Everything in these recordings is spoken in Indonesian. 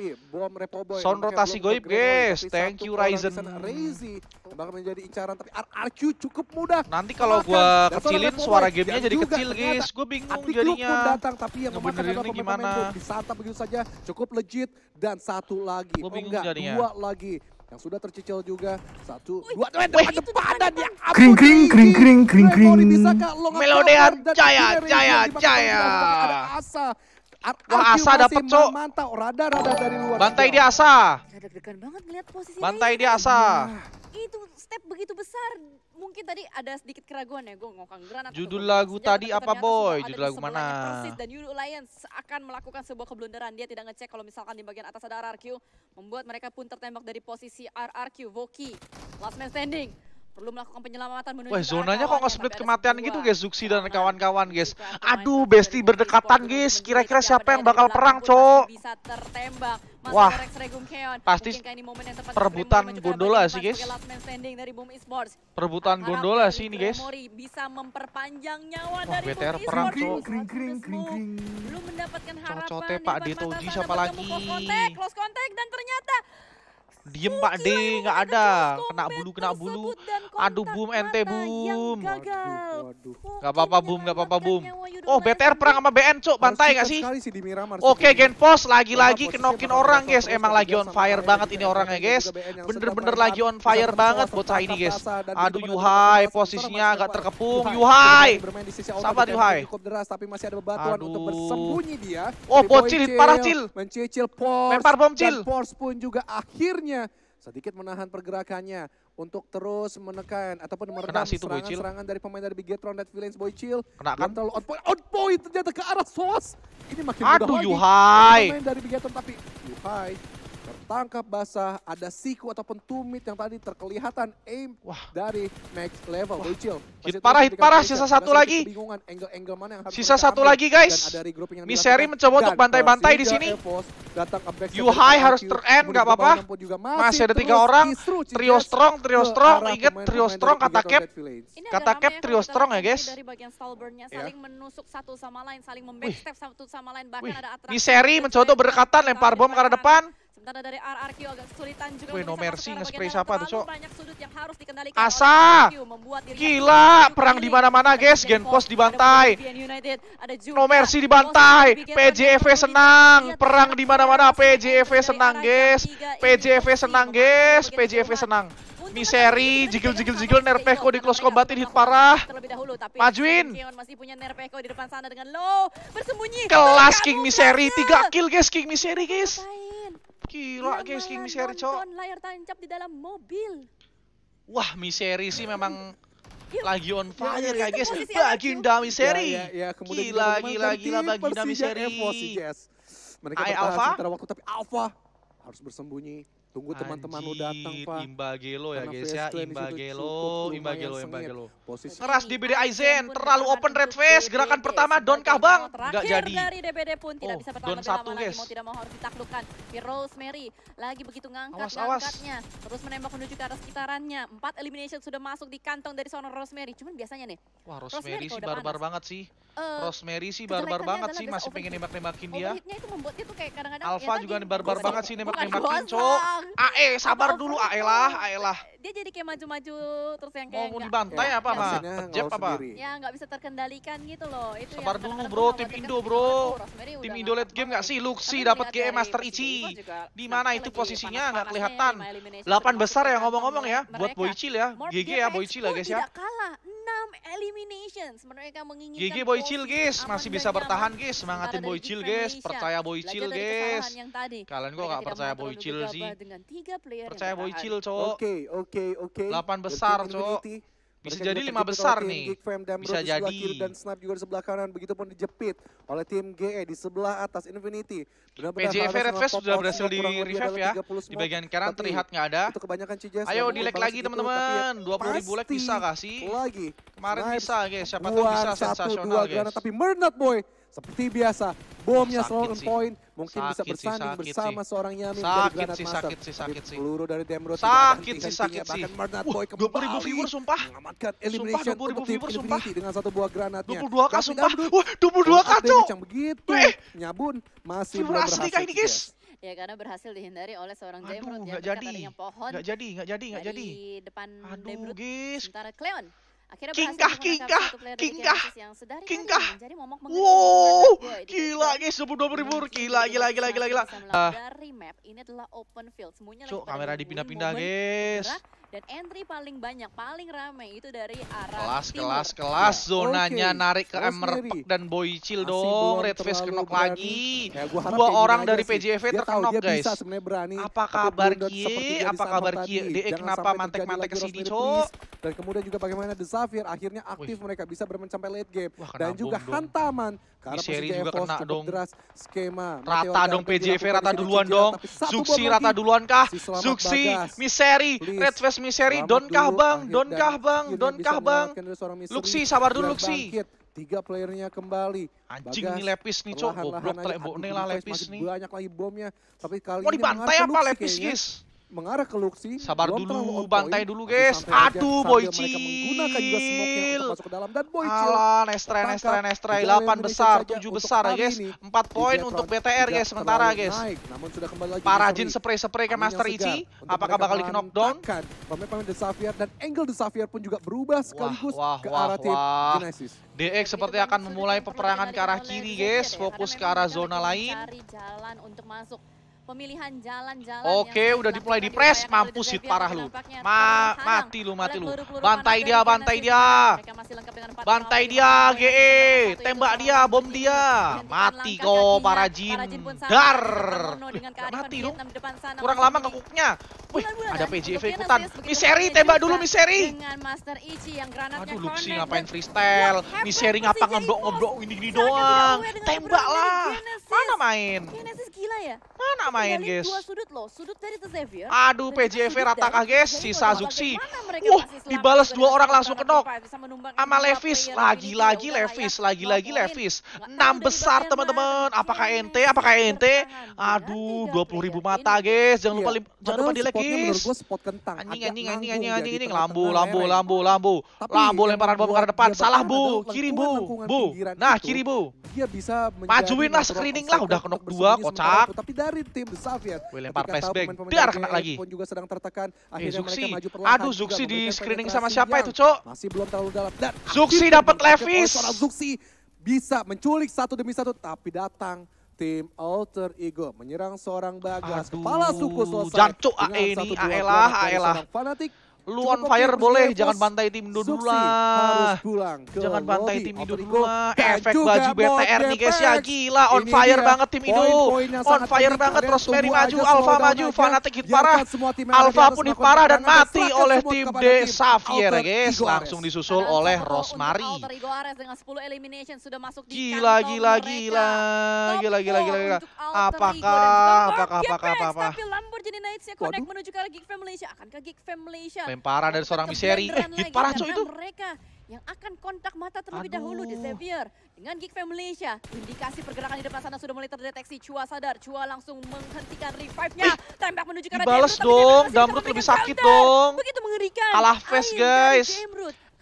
tapi bom Repoboy. Sound rotasi goib guys. Thank you Ryzen. Razy bakal menjadi incaran tapi RQ cukup mudah. Nanti kalau gua kecilin suara gamenya jadi kecil guys. Gua bingung jadinya. datang tapi yang memakan adalah pemain-pemain disantap begitu saja cukup legit dan satu lagi. Gua oh, bingung enggak, jadinya. Dua lagi yang sudah tercicil juga satu dua dua depan depan dan ya kring kring kring kring kring kring melodean jaya jaya jaya ada asa Wah, Asa dapet, Cok. Mantau, rada, rada dari luar. Bantai dia Asa. Deg-degan banget ngeliat posisi Bantai dia Asa. Nah, itu step begitu besar. Mungkin tadi ada sedikit keraguan ya, gue ngokang granat. Judul lagu tadi apa, Boy? Judul lagu mana? dan Yuri Alliance akan melakukan sebuah keblunderan. Dia tidak ngecek kalau misalkan di bagian atas ada RRQ. Membuat mereka pun tertembak dari posisi RRQ. Voki, last man standing. Perlu melakukan penyelamatan menuju Wah, zonanya kok nge-split kematian gitu, guys. Zuxi dan kawan-kawan, guys. Aduh, Besti berdekatan, guys. Kira-kira siapa yang bakal perang, Cok? Bisa tertembak. Wah, pasti perebutan gondola sih, guys. Perebutan gondola sih ini, guys. Bisa memperpanjang nyawa Wah, BTR perang, Cok. Kring, kring, kring, kring. Belum mendapatkan harapan. Cocote, Pak Detoji, siapa lagi? Close contact dan ternyata diem Pak D nggak ada kena bulu kena bulu aduh boom nt boom nggak apa-apa boom nggak apa-apa boom oh BTR perang sama BN cok bantai nggak sih oke gen pos lagi-lagi kenokin orang guys emang lagi on fire banget ini orangnya guys bener-bener lagi on fire banget bocah ini guys aduh Yuhai posisinya agak terkepung Yuhai sabar Yuhai Aduh. oh bocil parah cil mencicil pos mempar bom cil pos pun juga akhirnya tangannya, sedikit menahan pergerakannya untuk terus menekan ataupun meredam serangan-serangan dari pemain dari Bigetron Red Villains Boy Chill. Kena kan? Terlalu on point, on point ternyata ke arah Sos. Ini makin Aduh, mudah lagi. Aduh Yuhai. Pemain dari Bigetron tapi Yuhai tertangkap basah, ada siku ataupun tumit yang tadi terkelihatan aim Wah. dari Max level. Wah. Bocil. Hit parah, hit parah, sisa satu lagi. Angle -angle mana yang sisa satu ambil. lagi guys. Misery mencoba untuk bantai-bantai di sini. Yuhai harus ter-end, gak apa-apa. Masih ada tiga orang. Trio strong, trio strong. Ingat trio strong kata cap. Kata cap trio strong ya guys. Misery mencoba untuk saling menusuk satu sama lain, saling satu sama lain. Bahkan ada lempar bom ke arah depan. Sementara dari RRQ agak kesulitan juga. Wih, no mercy nge-spray siapa tuh, Cok? Asa! Gila, perang di mana-mana, guys. Genpos dibantai. No mercy dibantai. PJF senang. Perang di mana-mana. PJF senang, guys. PJF senang, guys. PJF senang. Miseri, jigil-jigil-jigil, Nerpeko di close combatin hit parah. Majuin. Kelas King Miseri, 3 kill guys, King Miseri guys. Gila, guys, King Misery, Cok. layar tancap di dalam mobil. Wah, Misery sih memang lagi on fire ya, ya, guys. Baginda Misery. Ya, ya, ya. gila, gila, gila, Baginda Misery. Mereka bertahan Alpha? sementara waktu, tapi Alpha harus bersembunyi. Tunggu teman-teman lu datang, Pak. Imba Gelo ya, guys ya. Imba Gelo, Imba Gelo, Imba Gelo. Posisi keras DBD Aizen, terlalu open red face. Gerakan pertama Don Kah Bang enggak jadi. dari DBD pun tidak oh, bisa bertahan lama satu, guys. Mau tidak mau harus ditaklukkan. Di Rosemary lagi begitu ngangkat angkatnya, terus menembak menuju ke arah sekitarannya. Empat elimination sudah masuk di kantong dari sonor Rosemary. Cuman biasanya nih. Wah, Rosemary sih barbar banget sih. Eh, Rosemary sih barbar banget sih masih pengen nembak-nembakin dia. itu membuat dia Alpha ya, juga barbar banget sih nembak-nembakin, Cok doang. AE sabar dulu AE lah, AE lah. Dia jadi kayak maju-maju terus yang kayak mau dibantai ya, apa mah? Jep apa? Ya nggak bisa terkendalikan gitu loh. Itu sabar yang dulu bro, tim Indo gitu, bro. Tim Indo late game nggak sih? Luxi dapat GM Master Ichi. Di mana itu posisinya nggak kelihatan. Delapan besar ya ngomong-ngomong ya buat Boycil ya. GG ya Boycil ya guys ya elimination. Mereka menginginkan Gigi Boycil guys, masih bisa bertahan guys. Semangatin Boycil guys, percaya Boycil guys. Kalian kok gak percaya Boycil sih? Percaya Boycil, cowok. Oke, oke, oke. 8 besar, cowok. Bisa Mereka jadi lima besar nih. Geekfam, Bisa jadi. dan Snap juga di sebelah kanan. Begitupun dijepit oleh tim GE di sebelah atas Infinity. Benar-benar PJF RFS sudah berhasil di revive ya. Di bagian kanan terlihat nggak ada. Itu kebanyakan CJS. Ayo di lag lagi teman-teman. Dua ribu lag bisa gak sih? Lagi. Kemarin bisa guys. Siapa tahu bisa sensasional guys. Tapi MerNot Boy seperti biasa, bomnya selalu on point. Mungkin sakit bisa bersanding si, bersama si. seorang Yamin sakit dari Granat si, Master. Sakit sih, sakit sih. Peluru dari Demrod. Sakit sih, sakit sih. Bahkan Bernard Boy kembali. Uh, 20 viewer sumpah. Mengamankan elimination sumpah, untuk tim Infinity dengan satu buah granatnya. 22 kak, sumpah. Wah, 22 kak, cok. Yang begitu. Nyabun masih belum berhasil. Viewer ini guys. Ya karena berhasil dihindari oleh seorang Demro. Aduh, gak jadi. Gak jadi, gak jadi, gak jadi. Di depan Demro. Aduh, guys. Sementara Cleon Akhirnya kingkah kingkah kingkah kingkah wow gila guys 22 ribu gila gila gila gila gila dari map ini adalah open field semuanya Cuk, kamera dipindah-pindah guys dan entry paling banyak paling ramai itu dari arah kelas timur. kelas kelas ya. zonanya okay. narik ke Emerpek dan Boycil dong Red Face kenok lagi ya, dua orang dari PJV terkenok guys berani, apa kabar Kie apa kabar Kie DE kenapa mantek-mantek ke sini cok dan kemudian juga bagaimana The Zafir akhirnya aktif Wih. mereka bisa bermain sampai late game Wah, dan juga hantaman karena juga kena dong deras skema rata dong PJV rata duluan dong Zuxi rata duluan kah Zuxi Miseri Red Face Misery, Don kah bang, Don kah bang, Don kah bang. Luxi sabar dulu Luxi. Tiga playernya kembali. Anjing Bagas, nih lepis nih cok, goblok telek bokne lah lepis nih. Banyak lagi bomnya, tapi kali Mau ini dibantai apa lepis guys? mengarah ke Luxi. Sabar Belum dulu, bantai dulu guys. Aduh, Boycil. Mereka menggunakan juga smoke untuk masuk ke dalam Alah, Nestre, Nestre, Nestre. 8 besar, 7 besar ya guys. 4 poin untuk BTR guys sementara guys. Namun sudah kembali lagi. Para Jin spray-spray ke Master Ichi. Apakah bakal di knockdown? Pemain-pemain The Xavier dan angle The Xavier pun juga berubah sekaligus wah, wah, ke arah tim Genesis. DX seperti akan memulai peperangan ke arah kiri guys. Fokus ke arah zona lain. Cari jalan untuk masuk pemilihan jalan-jalan. Oke, udah dimulai di press, mampus hit parah lu. Ma mati lu, mati lu. Bantai dia, bantai dia. Bantai dia, GE. Tembak dia, bom dia. Mati kau para jin. Dar. Mati lu Kurang lama ngekuknya. Wih, ada PJV ikutan. Miseri, tembak dulu Miseri. Aduh, Luxi ngapain freestyle. Miseri ngapa ngobrol-ngobrol ini-ini doang. Tembaklah. Mana main? gila ya? Mana main, guys? Dua sudut loh, sudut dari The Xavier. Aduh, PJV rata ya. kah, guys? Si Sazuki. Wah, dibalas dua orang langsung kenok. Sama Levis, lagi-lagi ya ya. Levis, lagi-lagi Levis. Enam besar, teman-teman. Apakah NT? Apakah NT? Aduh, dua puluh ribu mata, guys. Jangan iya. lupa jangan lupa di guys. Anjing, anjing, anjing, anjing, anjing, anjing. Lambu, lambu, lambu, lambu. Lambu lemparan bom ke depan. Salah, Bu. Kiri, Bu. Bu. Nah, kiri, Bu. Majuin lah, screening lah. Udah kenok dua, kocak tapi dari tim Soviet. William Park flashback. Dar kena lagi. Pun juga sedang tertekan. Eh, akhirnya eh, Zuxi. Aduh Zuxi di screening sama siapa itu, Cok? Masih belum terlalu dalam. Dan Zuxi dapat Levis. Zuxi bisa menculik satu demi satu tapi datang tim Alter Ego menyerang seorang Bagas. Aduh, Kepala suku selesai. Jancuk AE ini, AE lah, AE lah. Fanatik Lu on fire boleh, jangan bantai tim indo dulu lah. Jangan bantai tim Indo dulu lah. Efek baju BTR nih guys ya, gila on fire banget tim Indo. On fire banget Rosemary maju, Alpha maju, Fanatic hit parah. Alpha pun hit parah dan mati oleh tim D Xavier guys. Langsung disusul oleh Rosemary. Gila, gila, gila. Gila, gila, gila, gila. Apakah, apakah, apakah, apakah. Waduh. Lemparan dari seorang Miseri. Eh, hit parah itu. Mereka yang akan kontak mata terlebih Aduh. dahulu di Xavier dengan Geek Malaysia. Indikasi pergerakan di depan sana sudah mulai terdeteksi. Cua sadar, cua langsung menghentikan revive-nya. Tembak menuju ke arah Balas dong, Damrut lebih sakit dong. Begitu mengerikan. Kalah face guys.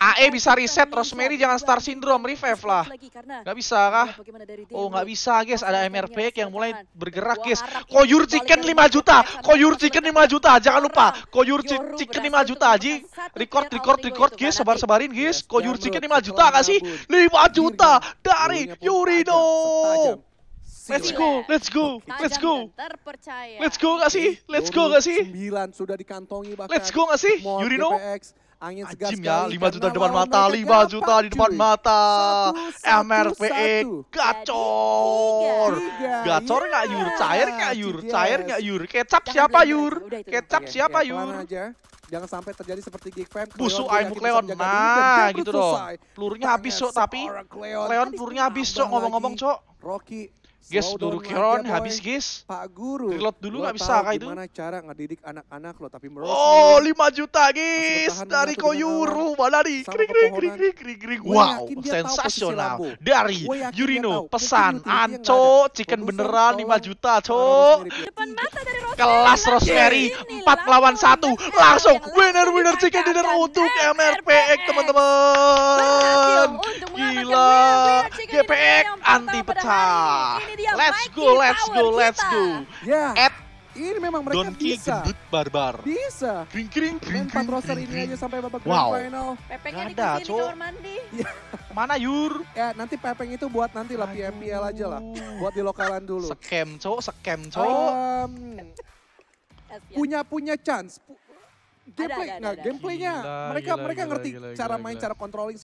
AE bisa reset, Rosemary jangan Star Syndrome, revive lah. Gak bisa kah? Oh gak bisa guys, ada MRP yang mulai bergerak guys. Koyur Chicken 5 juta, Koyur Chicken 5 juta, jangan lupa. Koyur Chicken 5 juta aja. Record, record, record guys, sebar-sebarin guys. Koyur Chicken 5 juta gak sih? 5 juta dari Yurido. Let's go, let's go, let's go. Terpercaya. Let's go gak sih? Let's go gak sih? 9 sudah dikantongi bahkan. Let's go gak sih? Yurino. Angin segar Ajim Ya, 5 juta di depan mata, 5 juta di depan mata. MRPE gacor. Gacor enggak iya, Yur? Cair enggak Yur? Cair enggak Yur? Kecap siapa Yur? Kecap siapa Yur? Jangan sampai terjadi seperti Geek Fam. Busuk Aimu Leon. Nah, gitu dong. Pelurunya habis, Cok, tapi Leon pelurunya habis, Cok. Ngomong-ngomong, Cok. Rocky Guys, dulu Kiron habis guys. Pak Guru. Reload dulu nggak bisa kayak itu? Gimana cara ngedidik anak-anak lo tapi merosot. Oh, 5 juta guys dari Koyuru mana nih? Krik krik krik krik krik krik. Wow, sensasional. Dari Yurino pesan Anco chicken beneran 5 juta, Cok. Depan mata dari kelas nah, Rosemary 4 lawan 1 langsung winner winner chicken dinner untuk MRPX teman-teman gila GPX anti pecah let's go let's go let's go ya, at ini memang mereka Donkey bisa. gendut barbar. Bisa. Kring kring kring. Empat roster ini aja sampai babak wow. grand final. Pepengnya ada di kamar mandi. Ya. Mana Yur? Ya nanti pepeng itu buat nanti lah PMPL aja lah. Buat di lokalan dulu. Scam cowok, scam cowok. Um, punya-punya chance. Gameplay, ada, nah, ada, ada, nah gameplaynya mereka gila, mereka gila, ngerti gila, cara main, cara controlling